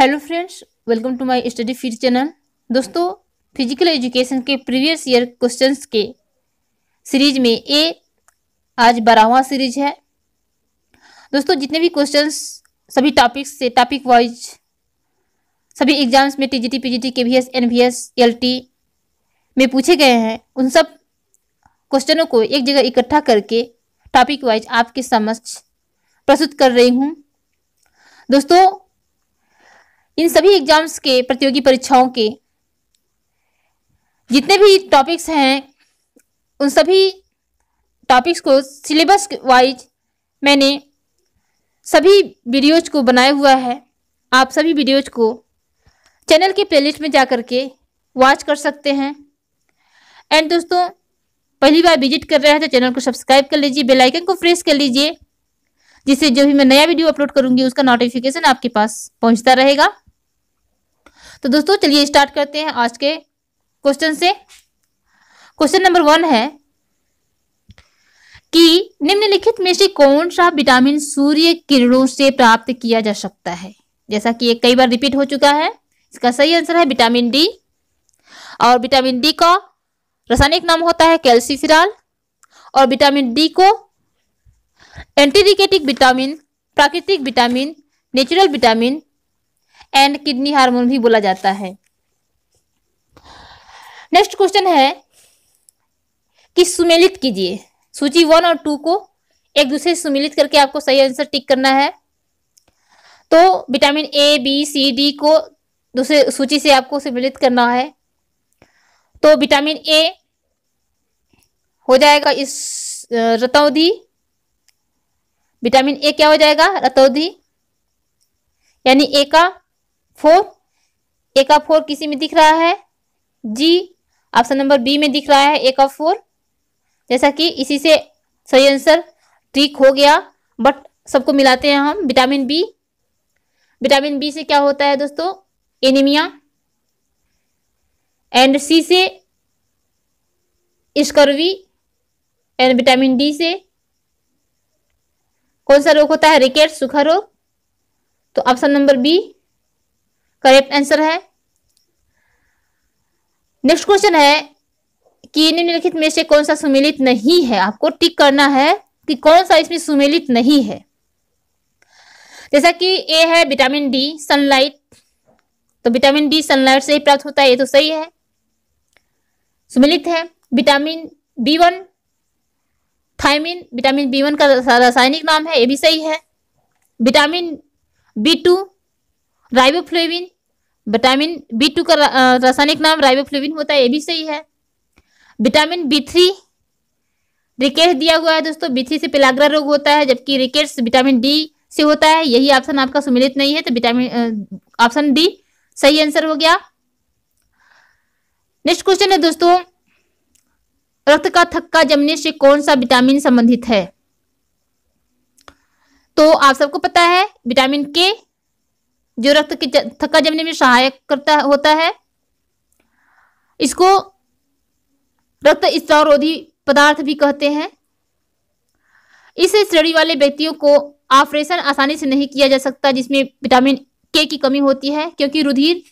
hello friends welcome to my study feed channel दोस्तों physical education के previous year questions के series में ए आज बारहवा सीरीज है दोस्तों जितने भी क्वेश्चंस सभी टॉपिक्स से टॉपिक वाइज सभी एग्जाम्स में TGT PGT KVS NVS LT में पूछे गए हैं उन सब क्वेश्चनों को एक जगह इकट्ठा करके टॉपिक वाइज आपके समक्ष प्रस्तुत कर रही हूँ दोस्तों इन सभी एग्जाम्स के प्रतियोगी परीक्षाओं के जितने भी टॉपिक्स हैं उन सभी टॉपिक्स को सिलेबस वाइज मैंने सभी वीडियोज को बनाया हुआ है आप सभी वीडियोज को चैनल के प्लेलिस्ट में जा के वॉच कर सकते हैं एंड दोस्तों पहली बार विजिट कर रहे हैं तो चैनल को सब्सक्राइब कर लीजिए बेल आइकन को प्रेस कर लीजिए जिससे जब भी मैं नया वीडियो अपलोड करूंगी उसका नोटिफिकेशन आपके पास पहुंचता रहेगा तो दोस्तों चलिए स्टार्ट करते हैं आज के क्वेश्चन से क्वेश्चन नंबर वन है कि निम्नलिखित में से कौन सा विटामिन सूर्य किरणों से प्राप्त किया जा सकता है जैसा कि ये कई बार रिपीट हो चुका है इसका सही आंसर है विटामिन डी और विटामिन डी का रासायनिक नाम होता है कैल्सीफिराल और विटामिन डी को एंटीडिकेटिक विटामिन प्राकृतिक vitamin natural vitamin and kidney hormone भी बोला जाता है नेक्स्ट क्वेश्चन है कि सुमेलित कीजिए सूची वन और टू को एक दूसरे से सुमेलित करके आपको सही आंसर टिक करना है तो vitamin A B C D को दूसरे सूची से आपको सुमेलित करना है तो विटामिन ए हो जाएगा इस रतौदी विटामिन ए क्या हो जाएगा रतौधी यानी ए का फोर ए का फोर किसी में दिख रहा है जी ऑप्शन नंबर बी में दिख रहा है ए का फोर जैसा कि इसी से सही आंसर ठीक हो गया बट सबको मिलाते हैं हम विटामिन बी विटामिन बी से क्या होता है दोस्तों एनीमिया एंड सी से स्कर्वी एंड विटामिन डी से कौन सा रोग होता है रिकेट सूखा रोग तो option number B correct answer है नेक्स्ट क्वेश्चन है कि निम्नलिखित में से कौन सा सुमेलित नहीं है आपको टिक करना है कि कौन सा इसमें सुमेलित नहीं है जैसा कि ए है विटामिन डी सनलाइट तो विटामिन डी सनलाइट से ही प्राप्त होता है ये तो सही है सुमेलित है vitamin B one thiamine vitamin B one का रासायनिक नाम है ये भी सही है vitamin B two riboflavin vitamin B two का रासायनिक नाम राइबोफ्लोविन होता है ये भी सही है विटामिन बी थ्री रिकेट्स दिया हुआ है दोस्तों बी थ्री से पिलाग्रा रोग होता है जबकि रिकेट्स विटामिन डी से होता है यही ऑप्शन आपका सुमिलित नहीं है तो विटामिन ऑप्शन डी सही आंसर हो गया नेक्स्ट क्वेश्चन है दोस्तों रक्त का थक्का जमने से कौन सा विटामिन संबंधित है तो आप सबको पता है विटामिन के जो रक्त के थक्का जमने में सहायक करता होता है इसको रक्त स्त्रावरोधी पदार्थ भी कहते हैं इस श्रेणी वाले व्यक्तियों को ऑपरेशन आसानी से नहीं किया जा सकता जिसमें विटामिन के की कमी होती है क्योंकि रुधिर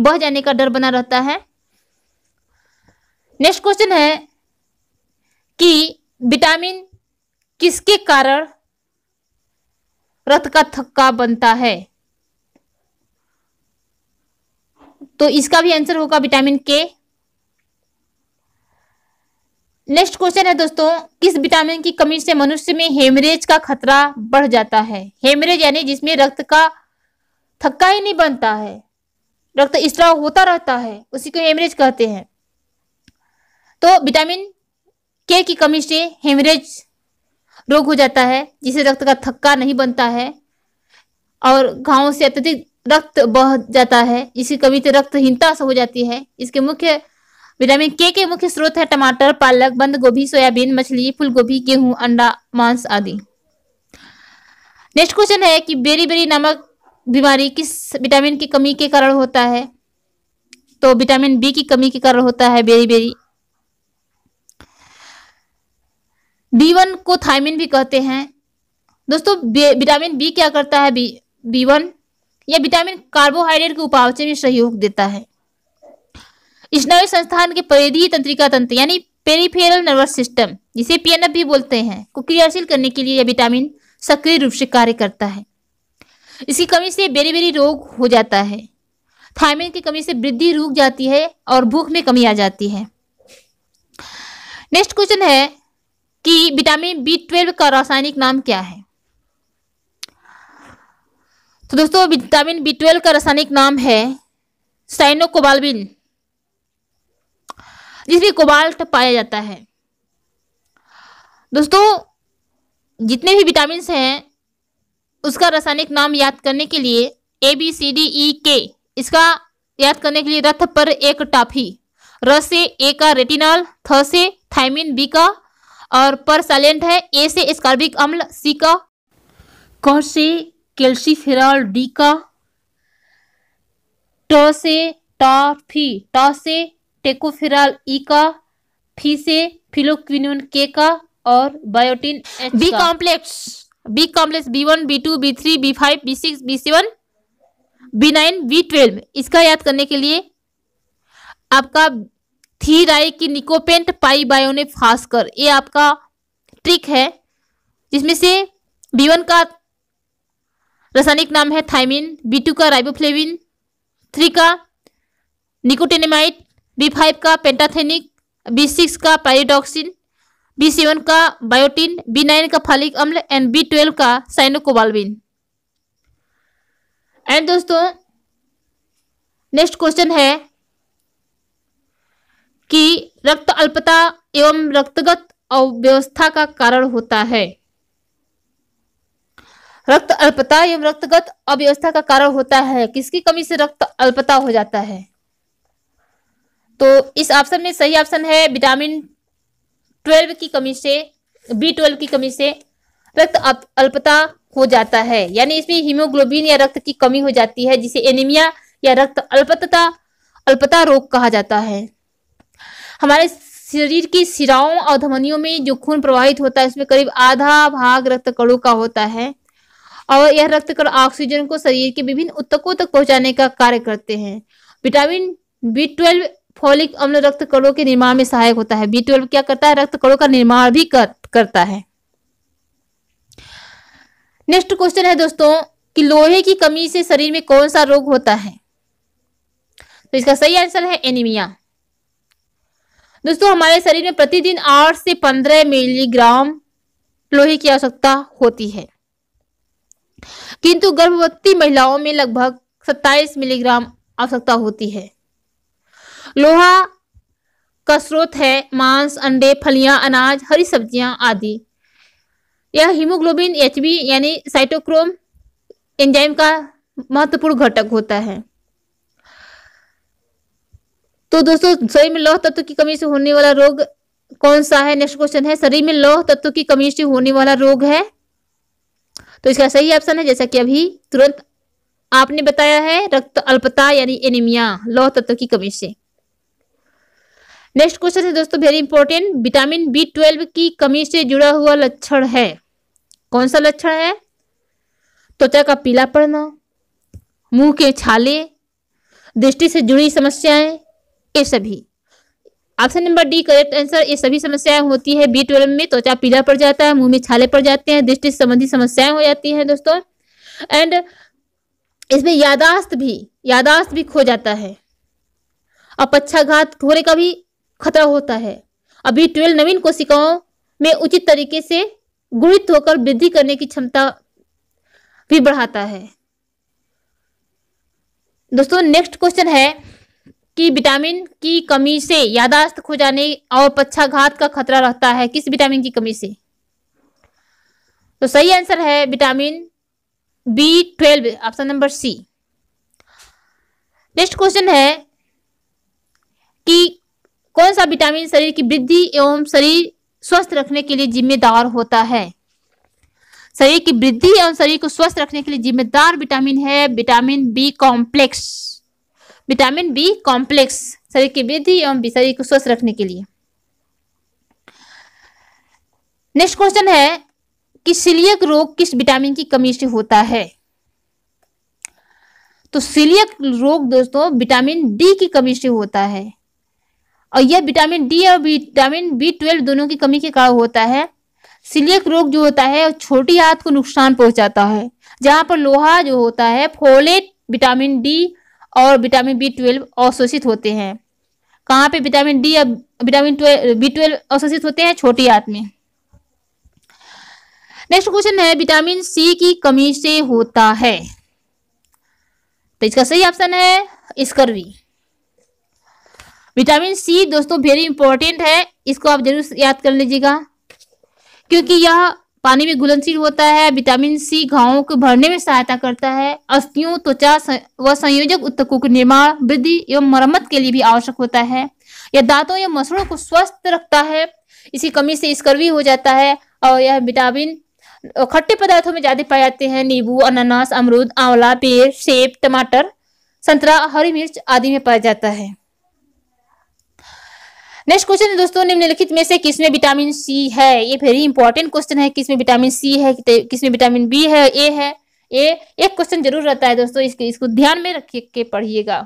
बह जाने का डर बना रहता है नेक्स्ट क्वेश्चन है कि विटामिन किसके कारण रथ का थक्का बनता है तो इसका भी आंसर होगा विटामिन के नेक्स्ट क्वेश्चन है दोस्तों किस विटामिन की कमी से मनुष्य में हेमरेज का खतरा बढ़ जाता है हेमरेज यानी जिसमें रक्त का थक्का ही नहीं बनता है रक्त स्त्राव होता रहता है उसी को हेमरेज कहते हैं तो विटामिन के की कमी से हेमरेज रोग हो जाता है जिसे रक्त का थक्का नहीं बनता है और घावों से अत्यधिक रक्त बह जाता है इसकी कमी से रक्तहीनता हो जाती है इसके मुख्य विटामिन के के मुख्य स्रोत है टमाटर पालक बंद गोभी सोयाबीन मछली फूलगोभी गेहूं अंडा मांस आदि नेक्स्ट क्वेश्चन है कि बेरी बेरी नामक बीमारी किस विटामिन की कमी के कारण होता है तो विटामिन बी की कमी के कारण होता है बेरी बेरी बी वन को थायमिन भी कहते हैं दोस्तों विटामिन बी क्या करता है बी बी वन या विटामिन कार्बोहाइड्रेट के उपावचे में सहयोग देता है स्नायु संस्थान के परिधि तंत्रिका तंत्र यानी पेरीफेरल नर्वस सिस्टम जिसे पीएनएफ भी बोलते हैं को क्रियाशील करने के लिए यह विटामिन सक्रिय रूप से कार्य करता है इसकी कमी से बेरी बेरी रोग हो जाता है थायमिन की कमी से वृद्धि रुक जाती है और भूख में कमी आ जाती है नेक्स्ट क्वेश्चन है कि विटामिन बी ट्वेल्व का रासायनिक नाम क्या है तो दोस्तों विटामिन बी ट्वेल्व का रासायनिक नाम है साइनोकोबाल्बिन जिसमें कोबाल्ट पाया जाता है दोस्तों जितने भी विटामिन हैं उसका रासायनिक नाम याद करने के लिए ए बी सी डी ई के इसका याद करने के लिए रथ पर एक टाफी र से ए का रेटिनॉल थ से थाइमिन बी का और पर परसालेंट है ए से स्कार्बिक अम्ल सी का क से कैल्सिफेरॉल डी का ट से टॉफी ट से टेकोफेरॉल ई e का फी से फिलोक्विन के का और biotin H B complex B complex B one B two B three B five B six B seven B nine B twelve इसका याद करने के लिए आपका थी राय की निकोपेंट पाई बायोने फास कर ये आपका ट्रिक है जिसमें से बी वन का रासायनिक नाम है थाइमिन बी टू का राइबोफ्लेविन थ्री का निकोटेनेमाइट बी फाइव का पेंटाथेनिक बी सिक्स का पायोडॉक्सिन बी सेवन का बायोटिन बी नाइन का फालिक अम्ल एंड बी ट्वेल्व का साइनोकोबाल्बिन एंड दोस्तों नेक्स्ट क्वेश्चन है कि रक्त अल्पता एवं रक्तगत अव्यवस्था का कारण होता है रक्त अल्पता एवं रक्तगत अव्यवस्था का कारण होता है किसकी कमी से रक्त अल्पता हो जाता है तो इस ऑप्शन में सही ऑप्शन है विटामिन ट्वेल्व की कमी से बी ट्वेल्व की कमी से रक्त अल्पता हो जाता है यानी इसमें हीमोग्लोबिन या रक्त की कमी हो जाती है जिसे एनीमिया या रक्त अल्पता अल्पता रोग कहा जाता है हमारे शरीर की सिराओं और धमनियों में जो खून प्रवाहित होता है उसमें करीब आधा भाग रक्त कणों का होता है और यह रक्त कण ऑक्सीजन को शरीर के विभिन्न उत्तकों तक पहुंचाने का कार्य करते हैं विटामिन बी ट्वेल्व फॉलिक अम्ल रक्त कणों के निर्माण में सहायक होता है बी ट्वेल्व क्या करता है रक्त कणों का निर्माण भी कर, करता है नेक्स्ट क्वेश्चन है दोस्तों कि लोहे की कमी से शरीर में कौन सा रोग होता है तो इसका सही आंसर है एनीमिया दोस्तों हमारे शरीर में प्रतिदिन आठ से पंद्रह मिलीग्राम लोहे की आवश्यकता होती है किंतु गर्भवती महिलाओं में लगभग सत्ताईस मिलीग्राम आवश्यकता होती है लोहा का स्रोत है मांस अंडे फलियां अनाज हरी सब्जियां आदि यह हीमोग्लोबिन एचबी यानी साइटोक्रोम एंजाइम का महत्वपूर्ण घटक होता है तो दोस्तों शरीर में लौह तत्व की कमी से होने वाला रोग कौन सा है नेक्स्ट क्वेश्चन है शरीर में लौह तत्व की कमी से होने वाला रोग है तो इसका सही ऑप्शन है जैसा कि अभी तुरंत आपने बताया है रक्त अल्पता यानी एनीमिया लौह तत्व की कमी से नेक्स्ट क्वेश्चन है दोस्तों very important vitamin B twelve की कमी से जुड़ा हुआ लक्षण है कौन सा लक्षण है त्वचा का पीला पड़ना मुंह के छाले दृष्टि से जुड़ी समस्याएं ये सभी option number D correct answer ये सभी समस्याएं होती है बी ट्वेल्व में त्वचा पीला पड़ जाता है मुंह में छाले पड़ जाते हैं दृष्टि संबंधी समस्याएं हो जाती हैं दोस्तों एंड इसमें यादाश्त भी यादाश्त भी खो जाता है और पक्षाघात होने का भी खतरा होता है और बी ट्वेल्व नवीन कोशिकाओं में उचित तरीके से गुणित होकर वृद्धि करने की क्षमता भी बढ़ाता है दोस्तों नेक्स्ट क्वेश्चन है कि विटामिन की कमी से यादाश्त खो जाने और पक्षाघात का खतरा रहता है किस विटामिन की कमी से तो सही आंसर है vitamin B twelve option number C next question है कि कौन सा विटामिन शरीर की वृद्धि एवं शरीर स्वस्थ रखने के लिए जिम्मेदार होता है शरीर की वृद्धि एवं शरीर को स्वस्थ रखने के लिए जिम्मेदार विटामिन है vitamin B complex vitamin B complex शरीर की वृद्धि एवं शरीर को स्वस्थ रखने के लिए नेक्स्ट क्वेश्चन है कि सिलियक रोग किस विटामिन की कमी से होता है तो सिलियक रोग दोस्तों विटामिन डी की कमी से होता है और यह विटामिन डी और विटामिन बी ट्वेल्व दोनों की कमी के कारण होता है सिलियक रोग जो होता है छोटी हाथ को नुकसान पहुंचाता है जहां पर लोहा जो होता है फोलेट विटामिन डी और विटामिन बी ट्वेल्व अवशोषित होते हैं कहाँ पे विटामिन डी या विटामिन बी ट्वेल्व अवशोषित होते हैं छोटी आंत में नेक्स्ट क्वेश्चन है विटामिन सी की कमी से होता है तो इसका सही ऑप्शन है स्कर्वी विटामिन सी दोस्तों वेरी इंपॉर्टेंट है इसको आप जरूर याद कर लीजिएगा क्योंकि यह पानी में घुलनशील होता है विटामिन सी घावों को भरने में सहायता करता है अस्थियों त्वचा व संयोजक उत्तकों के निर्माण वृद्धि एवं मरम्मत के लिए भी आवश्यक होता है यह दांतों या मसड़ों को स्वस्थ रखता है इसकी कमी से स्कर्वी हो जाता है और यह विटामिन खट्टे पदार्थों में ज्यादा पाए जाते हैं नींबू अनानास अमरूद आंवला पेड़ सेब टमाटर संतरा हरी मिर्च आदि में पाया जाता है नेक्स्ट क्वेश्चन है दोस्तों निम्नलिखित में से किसमें विटामिन सी है ये वेरी इंपॉर्टेंट क्वेश्चन है किसमें विटामिन सी है किसमें विटामिन बी है ए है ए एक क्वेश्चन जरूर रहता है दोस्तों इसके इसको ध्यान में रख के पढ़िएगा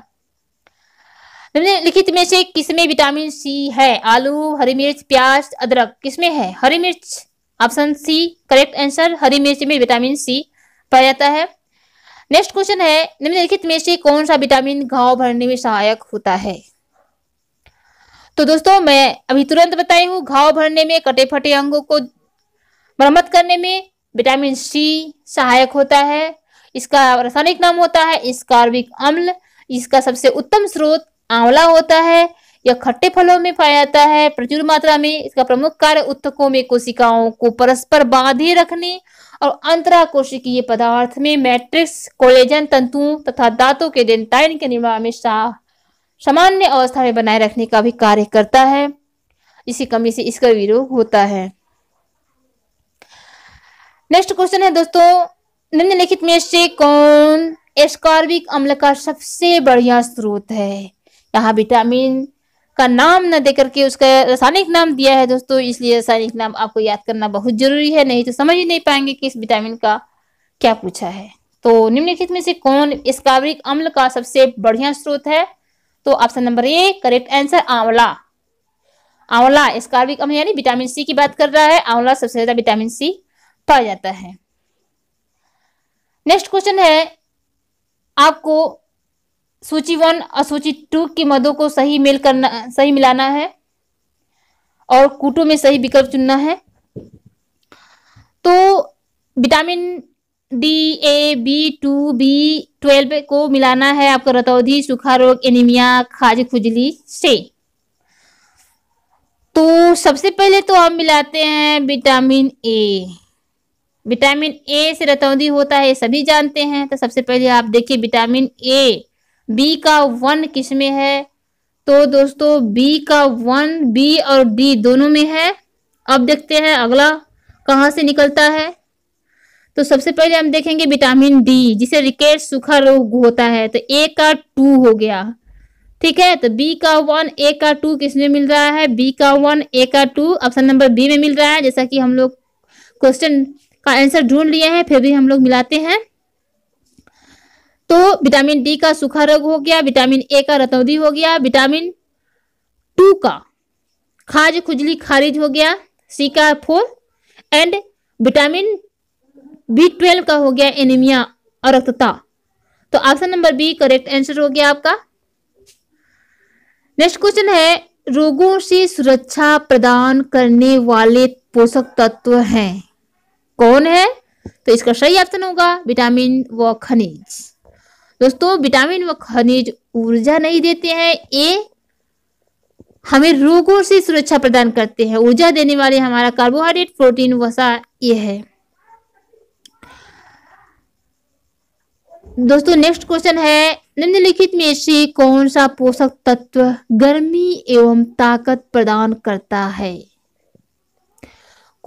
निम्नलिखित में से किसमें विटामिन सी है आलू हरी मिर्च प्याज अदरक किसमें है हरी मिर्च ऑप्शन सी करेक्ट आंसर हरी मिर्च में विटामिन सी पाया जाता है नेक्स्ट क्वेश्चन है निम्नलिखित में से कौन सा विटामिन घाव भरने में सहायक होता है तो दोस्तों मैं अभी तुरंत बताई हूँ घाव भरने में कटे फटे अंगों को मरम्मत करने में विटामिन सी सहायक होता है इसका रासायनिक नाम होता है स्कार्बिक अम्ल इसका सबसे उत्तम स्रोत आंवला होता है यह खट्टे फलों में पाया जाता है प्रचुर मात्रा में इसका प्रमुख कार्य उत्तकों में कोशिकाओं को परस्पर बांधे रखने और अंतरा कोशिकीय पदार्थ में मैट्रिक्स कोलेजन तंतुओं तथा दांतों के डेंटाइन के निर्माण में सहायक सामान्य अवस्था में बनाए रखने का भी कार्य करता है इसी कमी से इसका विरोध होता है नेक्स्ट क्वेश्चन है दोस्तों निम्नलिखित में से कौन एस्कॉर्बिक अम्ल का सबसे बढ़िया स्रोत है यहाँ विटामिन का नाम न देकर के उसका रासायनिक नाम दिया है दोस्तों इसलिए रासायनिक नाम आपको याद करना बहुत जरूरी है नहीं तो समझ ही नहीं पाएंगे कि इस विटामिन का क्या पूछा है तो निम्नलिखित में से कौन स्कार्बिक अम्ल का सबसे बढ़िया स्रोत है तो option number A correct answer आंवला आंवला स्कार्बिक अम्ल यानी विटामिन सी की बात कर रहा है आंवला सबसे ज्यादा विटामिन सी पाया जाता है नेक्स्ट क्वेश्चन है आपको सूची वन और सूची टू के मदों को सही मेल करना सही मिलाना है और कूटों में सही विकल्प चुनना है तो vitamin D A B two B twelve को मिलाना है आपका रतौधी सूखा रोग एनीमिया खाज खुजली से तो सबसे पहले तो हम मिलाते हैं विटामिन ए विटामिन ए से रतौंधी होता है सभी जानते हैं तो सबसे पहले आप देखिए विटामिन ए बी का वन किस में है तो दोस्तों बी का वन बी और डी दोनों में है अब देखते हैं अगला कहाँ से निकलता है तो सबसे पहले हम देखेंगे विटामिन डी जिसे रिकेट सूखा रोग होता है तो ए का टू हो गया ठीक है तो बी का वन ए का टू किसमें मिल रहा है बी का वन ए का टू ऑप्शन नंबर बी में मिल रहा है जैसा कि हम लोग क्वेश्चन का आंसर ढूंढ लिए हैं फिर भी हम लोग मिलाते हैं तो विटामिन डी का सूखा रोग हो गया विटामिन ए का रतौदी हो गया विटामिन टू का खाज खुजली खारिज हो गया सी का four and vitamin B twelve का हो गया एनीमिया और रक्तता तो option number B correct answer हो गया आपका नेक्स्ट क्वेश्चन है रोगों से सुरक्षा प्रदान करने वाले पोषक तत्व हैं कौन है तो इसका सही ऑप्शन होगा विटामिन व खनिज दोस्तों विटामिन व खनिज ऊर्जा नहीं देते हैं ए हमें रोगों से सुरक्षा प्रदान करते हैं ऊर्जा देने वाले हमारा कार्बोहाइड्रेट प्रोटीन वसा ये है दोस्तों नेक्स्ट क्वेश्चन है निम्नलिखित में से कौन सा पोषक तत्व गर्मी एवं ताकत प्रदान करता है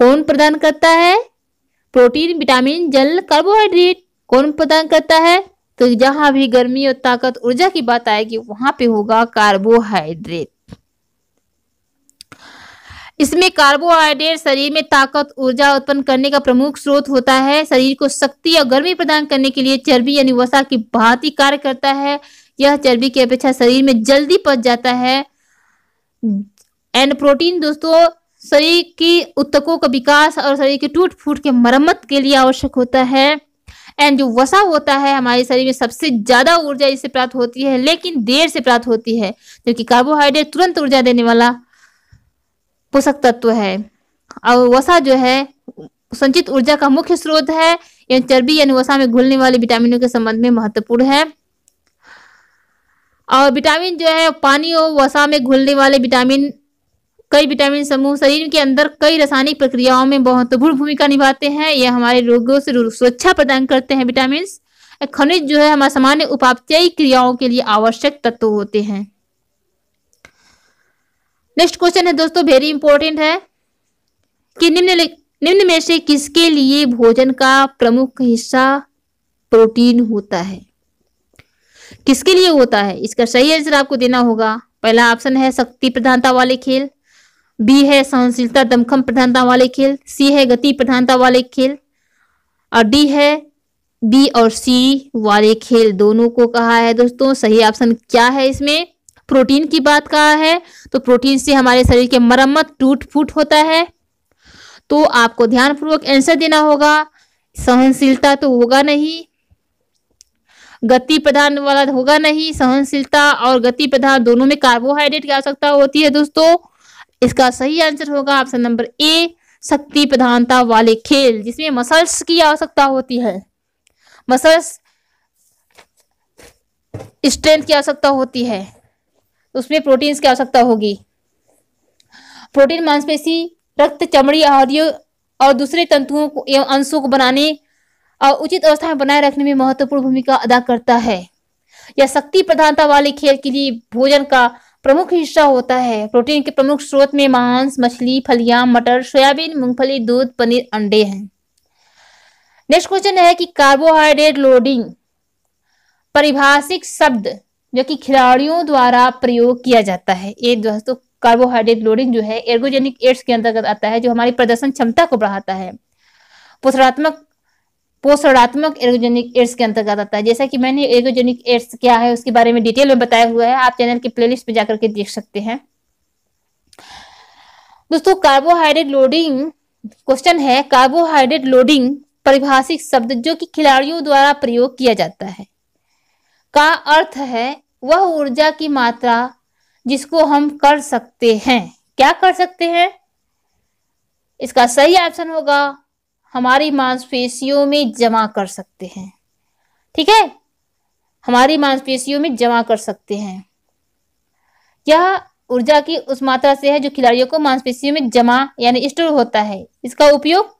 कौन प्रदान करता है प्रोटीन विटामिन जल कार्बोहाइड्रेट कौन प्रदान करता है तो जहां भी गर्मी और ताकत ऊर्जा की बात आएगी वहां पे होगा कार्बोहाइड्रेट इसमें कार्बोहाइड्रेट शरीर में ताकत ऊर्जा उत्पन्न करने का प्रमुख स्रोत होता है शरीर को शक्ति और गर्मी प्रदान करने के लिए चर्बी यानी वसा की भांति कार्य करता है यह चर्बी की अपेक्षा शरीर में जल्दी पच जाता है एंड प्रोटीन दोस्तों शरीर की उत्तकों का विकास और शरीर की टूट फूट के मरम्मत के लिए आवश्यक होता है एंड जो वसा होता है हमारे शरीर में सबसे ज़्यादा ऊर्जा इससे प्राप्त होती है लेकिन देर से प्राप्त होती है क्योंकि कार्बोहाइड्रेट तुरंत ऊर्जा देने वाला पोषक तत्व है और वसा जो है संचित ऊर्जा का मुख्य स्रोत है यह चर्बी यानी वसा में घुलने वाले विटामिनों के संबंध में महत्वपूर्ण है और विटामिन जो है पानी और वसा में घुलने वाले विटामिन कई विटामिन समूह शरीर के अंदर कई रासायनिक प्रक्रियाओं में महत्वपूर्ण भूमिका निभाते हैं यह हमारे रोगों से सुरक्षा प्रदान करते हैं विटामिन खनिज जो है हमारे सामान्य उपापचयी क्रियाओं के लिए आवश्यक तत्व होते हैं नेक्स्ट क्वेश्चन है दोस्तों वेरी इंपॉर्टेंट है कि निम्न निम्न में से किसके लिए भोजन का प्रमुख हिस्सा प्रोटीन होता है किसके लिए होता है इसका सही आंसर आपको देना होगा पहला ऑप्शन है शक्ति प्रधानता वाले खेल बी है सहनशीलता दमखम प्रधानता वाले खेल सी है गति प्रधानता वाले खेल और डी है बी और सी वाले खेल दोनों को कहा है दोस्तों सही ऑप्शन क्या है इसमें प्रोटीन की बात कहा है तो प्रोटीन से हमारे शरीर के मरम्मत टूट फूट होता है तो आपको ध्यानपूर्वक आंसर देना होगा सहनशीलता तो होगा नहीं गति प्रधान वाला होगा नहीं सहनशीलता और गति प्रधान दोनों में कार्बोहाइड्रेट की आवश्यकता होती है दोस्तों इसका सही आंसर होगा ऑप्शन नंबर ए शक्ति प्रधानता वाले खेल जिसमें मसल्स की आवश्यकता होती है मसल्स स्ट्रेंथ की आवश्यकता होती है उसमें प्रोटीन्स की आवश्यकता होगी प्रोटीन मांसपेशी रक्त चमड़ी और और दूसरे तंतुओं को एवं अंशों को बनाने और उचित अवस्था में बनाए रखने में महत्वपूर्ण भूमिका अदा करता है यह शक्ति प्रधानता वाले खेल के लिए भोजन का प्रमुख हिस्सा होता है प्रोटीन के प्रमुख स्रोत में मांस मछली फलियां मटर सोयाबीन मूंगफली दूध पनीर अंडे हैं नेक्स्ट क्वेश्चन है कि कार्बोहाइड्रेट लोडिंग परिभाषिक शब्द जो कि खिलाड़ियों द्वारा प्रयोग किया जाता है ये दोस्तों कार्बोहाइड्रेट लोडिंग जो है एर्गोजेनिक एड्स के अंतर्गत आता है जो हमारी प्रदर्शन क्षमता को बढ़ाता है पोषणात्मक पोषणात्मक एर्गोजेनिक एड्स के अंतर्गत आता है जैसा कि मैंने एर्गोजेनिक एड्स क्या है उसके बारे में डिटेल में बताया हुआ है आप चैनल के प्ले लिस्ट में जाकर के देख सकते हैं दोस्तों कार्बोहाइड्रेट लोडिंग क्वेश्चन है कार्बोहाइड्रेट लोडिंग परिभाषिक शब्द जो कि खिलाड़ियों द्वारा प्रयोग किया जाता है का अर्थ है वह ऊर्जा की मात्रा जिसको हम कर सकते हैं क्या कर सकते हैं इसका सही ऑप्शन होगा हमारी मांसपेशियों में जमा कर सकते हैं ठीक है हमारी मांसपेशियों में जमा कर सकते हैं यह ऊर्जा की उस मात्रा से है जो खिलाड़ियों को मांसपेशियों में जमा यानी स्टोर होता है इसका उपयोग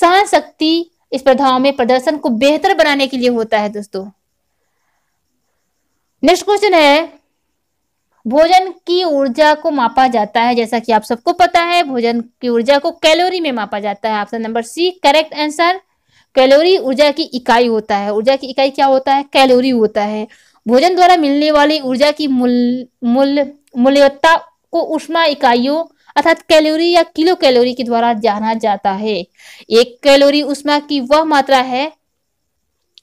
सहन शक्ति स्पर्धाओं में प्रदर्शन को बेहतर बनाने के लिए होता है दोस्तों नेक्स्ट क्वेश्चन है भोजन की ऊर्जा को मापा जाता है जैसा कि आप सबको पता है भोजन की ऊर्जा को कैलोरी में मापा जाता है option number C correct answer calorie ऊर्जा की इकाई होता है ऊर्जा की इकाई क्या होता है कैलोरी होता है भोजन द्वारा मिलने वाली ऊर्जा की मूल मूल्य मूल्यता को उष्मा इकाइयों अर्थात कैलोरी या किलो कैलोरी के द्वारा जाना जाता है एक कैलोरी उष्मा की वह मात्रा है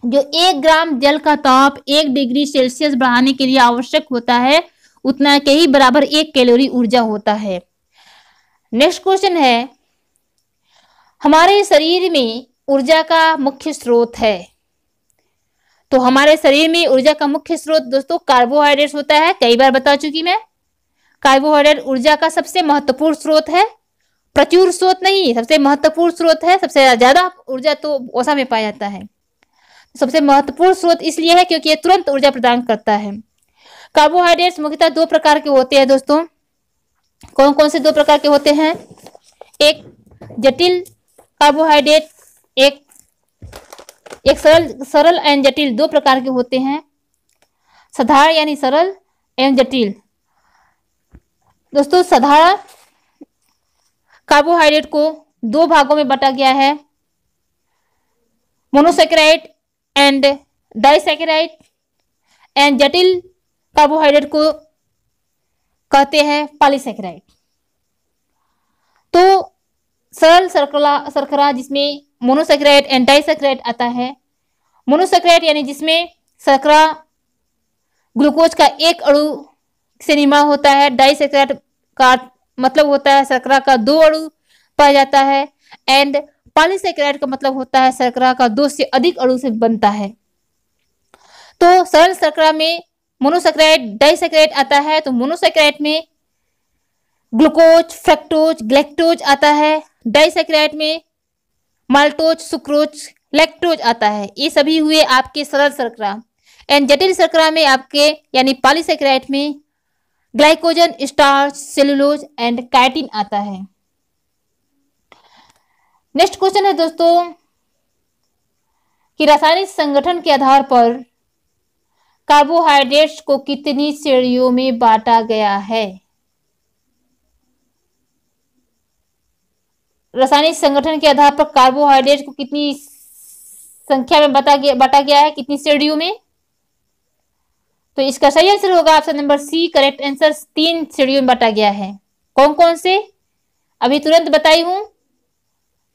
जो एक ग्राम जल का ताप एक डिग्री सेल्सियस बढ़ाने के लिए आवश्यक होता है उतना के ही बराबर एक कैलोरी ऊर्जा होता है नेक्स्ट क्वेश्चन है हमारे शरीर में ऊर्जा का मुख्य स्रोत है तो हमारे शरीर में ऊर्जा का मुख्य स्रोत दोस्तों कार्बोहाइड्रेट होता है कई बार बता चुकी मैं कार्बोहाइड्रेट ऊर्जा का सबसे महत्वपूर्ण स्रोत है प्रचुर स्रोत नहीं सबसे महत्वपूर्ण स्रोत है सबसे ज्यादा ऊर्जा तो ओसा में पाया जाता है सबसे महत्वपूर्ण स्रोत इसलिए है क्योंकि ये तुरंत ऊर्जा प्रदान करता है कार्बोहाइड्रेट्स मुख्यतः दो प्रकार के होते हैं दोस्तों कौन कौन से दो प्रकार के होते हैं एक जटिल कार्बोहाइड्रेट एक एक सरल सरल एंड जटिल दो प्रकार के होते हैं साधारण यानी सरल एंड जटिल दोस्तों साधारण कार्बोहाइड्रेट को दो भागों में बांटा गया है मोनोसेक्राइड एंड डाइसेकेराइड एंड जटिल कार्बोहाइड्रेट को कहते हैं पॉलीसेकेराइड तो सरल सरकला सरकरा जिसमें मोनोसेकेराइड एंड डाइसेकेराइड आता है मोनोसेकेराइड यानी जिसमें सरकरा ग्लूकोज का एक अणु से निर्माण होता है डाइसेकेराइड का मतलब होता है सरकरा का दो अणु पाया जाता है एंड पॉलीसेक्राइड का मतलब होता है सरकरा का दो से अधिक अणु से बनता है तो सरल सरकरा में मोनोसेक्राइड डाइसेक्राइड आता है तो मोनोसेक्राइड में ग्लूकोज फ्रक्टोज ग्लेक्टोज आता है डाइसेक्राइड में माल्टोज सुक्रोज लेक्टोज आता है ये सभी हुए आपके सरल सरकरा एंड जटिल सरकरा में आपके यानी पॉलीसेक्राइड में glycogen starch cellulose and chitin आता है नेक्स्ट क्वेश्चन है दोस्तों कि रासायनिक संगठन के आधार पर कार्बोहाइड्रेट्स को कितनी श्रेणियों में बांटा गया है रासायनिक संगठन के आधार पर कार्बोहाइड्रेट को कितनी संख्या में बता गया बांटा गया है कितनी श्रेणियों में तो इसका सही आंसर होगा option number C correct answer तीन श्रेणियों में बांटा गया है कौन कौन से अभी तुरंत बताई हूं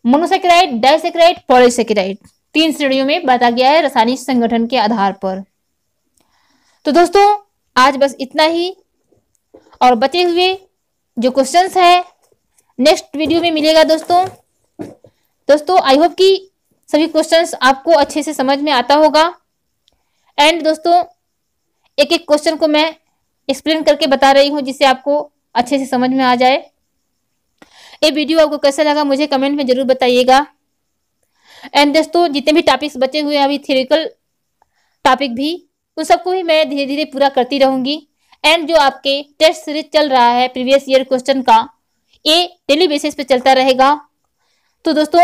मोनोसेक्राइड डाइसेक्राइड पॉलीसेक्राइड तीन श्रेणियों में बांटा गया है रासायनिक संगठन के आधार पर तो दोस्तों आज बस इतना ही और बचे हुए जो क्वेश्चंस है नेक्स्ट वीडियो में मिलेगा दोस्तों दोस्तों आई होप कि सभी क्वेश्चंस आपको अच्छे से समझ में आता होगा एंड दोस्तों एक एक क्वेश्चन को मैं एक्सप्लेन करके बता रही हूँ जिससे आपको अच्छे से समझ में आ जाए ये वीडियो आपको कैसा लगा मुझे कमेंट में जरूर बताइएगा एंड दोस्तों जितने भी टॉपिक्स बचे हुए हैं अभी थियोरिकल टॉपिक भी उन सबको भी मैं धीरे धीरे पूरा करती रहूंगी एंड जो आपके टेस्ट सीरीज चल रहा है प्रीवियस ईयर क्वेश्चन का ये डेली बेसिस पे चलता रहेगा तो दोस्तों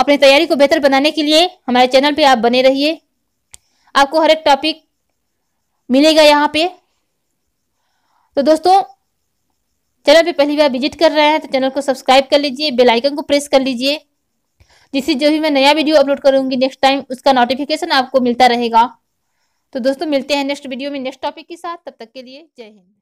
अपनी तैयारी को बेहतर बनाने के लिए हमारे चैनल पे आप बने रहिए आपको हर एक टॉपिक मिलेगा यहाँ पे तो दोस्तों चैनल पे पहली बार विजिट कर रहे हैं तो चैनल को सब्सक्राइब कर लीजिए बेल आइकन को प्रेस कर लीजिए जिससे जो भी मैं नया वीडियो अपलोड करूंगी नेक्स्ट टाइम उसका नोटिफिकेशन आपको मिलता रहेगा तो दोस्तों मिलते हैं नेक्स्ट वीडियो में नेक्स्ट टॉपिक के साथ तब तक के लिए जय हिंद